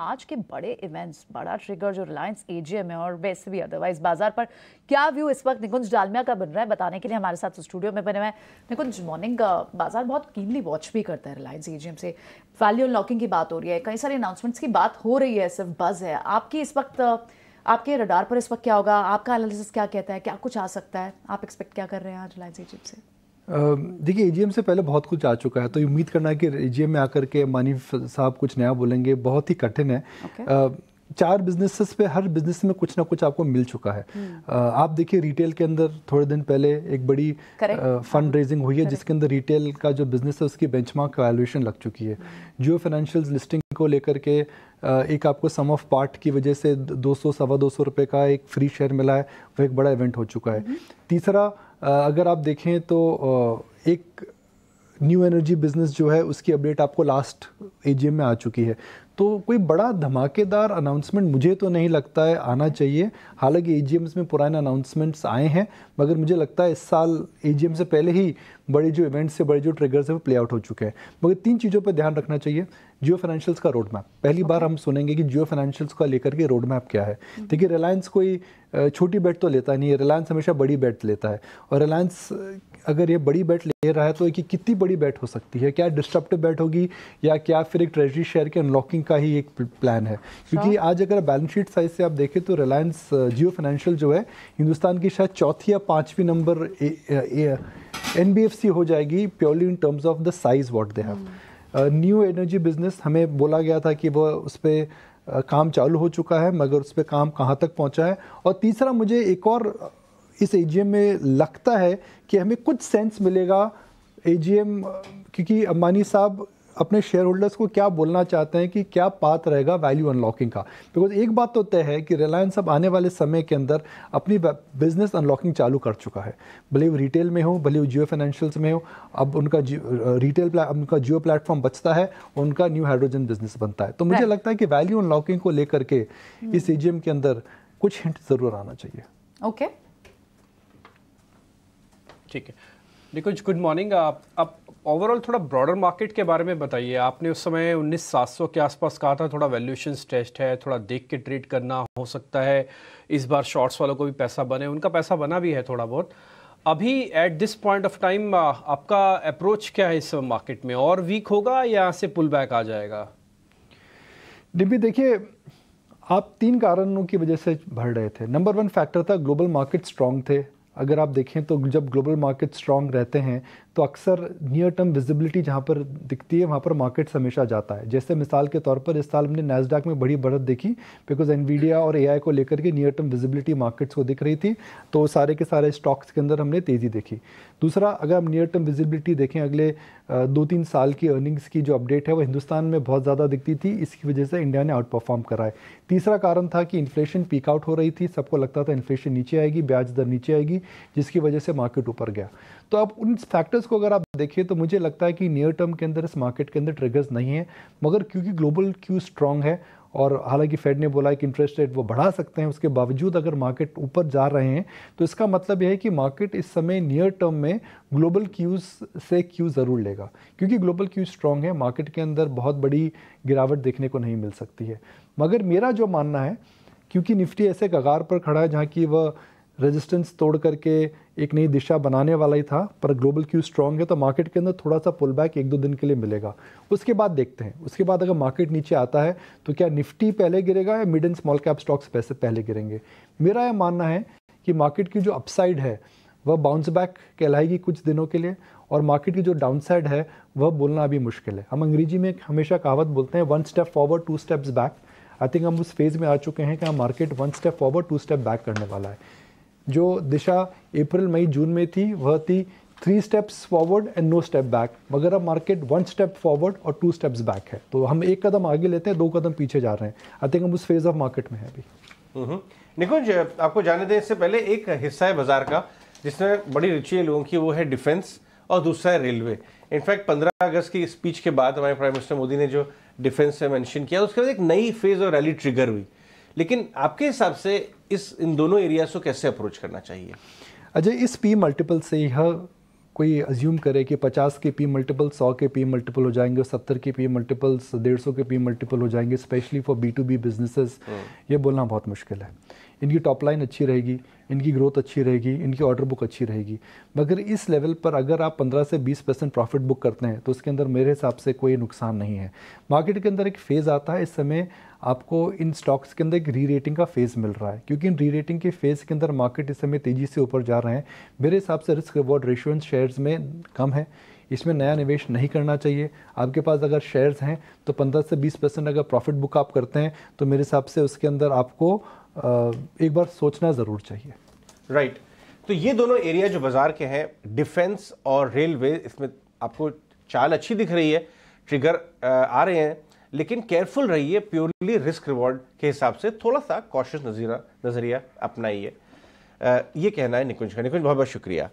आज के बड़े इवेंट्स बड़ा ट्रिगर जो रिलायंस एजीएम है और वैसे भी अदरवाइज बाजार पर क्या व्यू इस वक्त निकुंज डालमिया का बन रहा है बताने के लिए हमारे साथ स्टूडियो तो में बने हुए हैं निकुंज मॉर्निंग का uh, बाजार बहुत कीनली वॉच भी करता है रिलायंस एजीएम से वैल्यू अनलॉकिंग की बात हो रही है कई सारे अनाउंसमेंट्स की बात हो रही है सिर्फ बज है आपकी इस वक्त uh, आपके रडार पर इस वक्त क्या होगा आपका एनालिसिस क्या कहता है क्या कुछ आ सकता है आप एक्सपेक्ट क्या कर रहे हैं आज रिलायंस एजीएम से देखिए एजीएम से पहले बहुत कुछ आ चुका है तो उम्मीद करना है कि एजीएम में आकर के मानी साहब कुछ नया बोलेंगे बहुत ही कठिन है okay. चार बिजनेसेस पे हर बिजनेस में कुछ ना कुछ आपको मिल चुका है हम्म। आप देखिए रिटेल के अंदर थोड़े दिन पहले एक बड़ी फंड रेजिंग हुई है जिसके अंदर रिटेल का जो बिजनेस है उसकी बेंचमार्क वैल्यूएशन लग चुकी है जियो फाइनेंशियल लिस्टिंग को लेकर के एक आपको सम ऑफ पार्ट की वजह से दो सौ सवा दो सौ रुपये का एक फ्री शेयर मिला है वो एक बड़ा इवेंट हो चुका है हम्म। तीसरा अगर आप देखें तो एक न्यू एनर्जी बिजनेस जो है उसकी अपडेट आपको लास्ट एजीएम में आ चुकी है तो कोई बड़ा धमाकेदार अनाउंसमेंट मुझे तो नहीं लगता है आना चाहिए हालांकि ए में पुराने अनाउंसमेंट्स आए हैं मगर मुझे लगता है इस साल ए से पहले ही बड़े जो इवेंट्स से बड़े जो ट्रिगर्स हैं वो प्ले आउट हो चुके हैं मगर तीन चीज़ों पर ध्यान रखना चाहिए जियो फाइनेंशियल्स का रोड मैप पहली बार हम सुनेंगे कि जियो फाइनेंशियल्स का लेकर के रोड मैप क्या है देखिए रिलायंस कोई छोटी बैट तो लेता नहीं है रिलायंस हमेशा बड़ी बैट लेता है और रिलायंस अगर ये बड़ी बैट ले रहा है तो कि कितनी बड़ी बैट हो सकती है क्या डिस्ट्रप्टिव बैट होगी या क्या फिर एक ट्रेजरी शेयर के अनलॉकिंग का ही एक प्लान है क्योंकि आज अगर बैलेंस शीट साइज से आप देखें तो रिलायंस जियो फाइनेंशियल जो है हिंदुस्तान की शायद चौथी या पाँचवीं नंबर एन हो जाएगी purely in terms of the size what they have new energy business हमें बोला गया था कि वह उस पर uh, काम चालू हो चुका है मगर उस पर काम कहाँ तक पहुँचा है और तीसरा मुझे एक और इस एजीएम में लगता है कि हमें कुछ सेंस मिलेगा एजीएम क्योंकि अम्बानी साहब अपने शेयर होल्डर्स को क्या बोलना चाहते हैं कि क्या पात रहेगा वैल्यू अनलॉकिंग का बिकॉज एक बात तो तय है कि रिलायंस अब आने वाले समय के अंदर अपनी बिजनेस अनलॉकिंग चालू कर चुका है भले वो रिटेल में हो भले वो जियो फाइनेंशियल्स में हो अब उनका रिटेल उनका जियो प्लेटफॉर्म बचता है उनका न्यू हाइड्रोजन बिजनेस बनता है तो मुझे लगता है कि वैल्यू अनलॉकिंग को लेकर के hmm. इस एजीएम के अंदर कुछ हिंट ज़रूर आना चाहिए ओके okay. ठीक है देखो गुड मॉर्निंग आप आप ओवरऑल थोड़ा ब्रॉडर मार्केट के बारे में बताइए आपने उस समय उन्नीस सात सौ के आसपास कहा था थोड़ा वैल्यूशन टेस्ट है थोड़ा देख के ट्रेड करना हो सकता है इस बार शॉर्ट्स वालों को भी पैसा बने उनका पैसा बना भी है थोड़ा बहुत अभी at this point of time आपका अप्रोच क्या है इस मार्केट में और वीक होगा या से पुल बैक आ जाएगा डिब्बी देखिए आप तीन कारणों की वजह से भर रहे थे नंबर वन फैक्टर था ग्लोबल मार्केट स्ट्रांग थे अगर आप देखें तो जब ग्लोबल मार्केट स्ट्रांग रहते हैं तो अक्सर नियर टर्म विजिबिलिटी जहाँ पर दिखती है वहाँ पर मार्केट्स हमेशा जाता है जैसे मिसाल के तौर पर इस साल हमने नैसडाक में बड़ी बढ़त देखी बिकॉज एनवीडिया और ए को लेकर के नियर टर्म विजिबिलिटी मार्केट्स को दिख रही थी तो सारे के सारे स्टॉक्स के अंदर हमने तेज़ी देखी दूसरा अगर हम नियर टर्म विजिबिलिटी देखें अगले दो तीन साल की अर्निंग्स की जो अपडेट है वो हिंदुस्तान में बहुत ज़्यादा दिखती थी इसकी वजह से इंडिया ने आउट परफॉर्म करा है तीसरा कारण था कि इन्फ्लेशन पीक आउट हो रही थी सबको लगता था इन्फ्लेशन नीचे आएगी ब्याज दर नीचे आएगी जिसकी वजह से मार्केट ऊपर गया तो अब उन फैक्टर्स को अगर आप देखिए तो मुझे लगता है कि नियर टर्म के अंदर इस मार्केट के अंदर ट्रिगर्स नहीं है मगर क्योंकि ग्लोबल क्यू स्ट्रांग है और हालांकि फेड ने बोला है कि इंटरेस्ट रेट वो बढ़ा सकते हैं उसके बावजूद अगर मार्केट ऊपर जा रहे हैं तो इसका मतलब यह है कि मार्केट इस समय नियर टर्म में ग्लोबल क्यूज से क्यू ज़रूर लेगा क्योंकि ग्लोबल क्यू स्ट्रांग है मार्केट के अंदर बहुत बड़ी गिरावट देखने को नहीं मिल सकती है मगर मेरा जो मानना है क्योंकि निफ्टी ऐसे कगार पर खड़ा है जहाँ की वह रेजिस्टेंस तोड़ करके एक नई दिशा बनाने वाला ही था पर ग्लोबल क्यू स्ट्रांग है तो मार्केट के अंदर थोड़ा सा पुल बैक एक दो दिन के लिए मिलेगा उसके बाद देखते हैं उसके बाद अगर मार्केट नीचे आता है तो क्या निफ्टी पहले गिरेगा या mid and small cap stocks पैसे पहले गिरेंगे मेरा यह मानना है कि मार्केट की जो अपसाइड है वह बाउंस बैक कहलाएगी कुछ दिनों के लिए और मार्केट की जो डाउनसाइड है वह बोलना भी मुश्किल है हम अंग्रेजी में हमेशा कहावत बोलते हैं one step forward two steps back I think हम उस फेज़ में आ चुके हैं कि हम market one step forward two step back करने वाला है जो दिशा अप्रैल मई जून में थी वह थी three steps forward and no step back मगर अब मार्केट वन स्टेप फॉरवर्ड और टू स्टेप्स बैक है तो हम एक कदम आगे लेते हैं दो कदम पीछे जा रहे हैं आई थिंक हम उस फेज ऑफ मार्केट में हैं अभी हम्म। निकुंज आपको जाने दें इससे पहले एक हिस्सा है बाजार का जिसमें बड़ी रुचि है लोगों की वो है डिफेंस और दूसरा है रेलवे इनफैक्ट पंद्रह अगस्त की स्पीच के बाद हमारे प्राइम मिनिस्टर मोदी ने जो डिफेंस से मैंशन किया उसके बाद एक नई फेज और रैली ट्रिगर हुई लेकिन आपके हिसाब से इस इन दोनों एरियाज को कैसे अप्रोच करना चाहिए अजय इस पी मल्टीपल से यह कोई अज्यूम करे कि 50 के पी मल्टीपल 100 के पी मल्टीपल हो जाएंगे 70 के पी मल्टीपल्स 150 के पी मल्टीपल हो जाएंगे specially for B to B businesses ये बोलना बहुत मुश्किल है इनकी टॉप लाइन अच्छी रहेगी इनकी ग्रोथ अच्छी रहेगी इनकी ऑर्डर बुक अच्छी रहेगी मगर इस लेवल पर अगर आप 15 से 20 परसेंट प्रॉफिट बुक करते हैं तो उसके अंदर मेरे हिसाब से कोई नुकसान नहीं है मार्केट के अंदर एक फ़ेज़ आता है इस समय आपको इन स्टॉक्स के अंदर एक री रेटिंग का फेज़ मिल रहा है क्योंकि इन री रेटिंग के फेज़ के अंदर मार्केट इस समय तेज़ी से ऊपर जा रहे हैं मेरे हिसाब से रिस्क रिवॉर्ड रेशियो शेयर्स में कम है इसमें नया निवेश नहीं करना चाहिए आपके पास अगर शेयर्स हैं तो 15 से 20 परसेंट अगर प्रॉफिट बुक आप करते हैं तो मेरे हिसाब से उसके अंदर आपको एक बार सोचना ज़रूर चाहिए राइट right. तो ये दोनों एरिया जो बाज़ार के हैं डिफेंस और रेलवे इसमें आपको चाल अच्छी दिख रही है ट्रिगर आ रहे हैं लेकिन केयरफुल रहिए प्योरली रिस्क रिवॉर्ड के हिसाब से थोड़ा सा कॉशियस नजरिया नज़रिया अपनाइए ये कहना है निकुंज का निकुंज बहुत बहुत शुक्रिया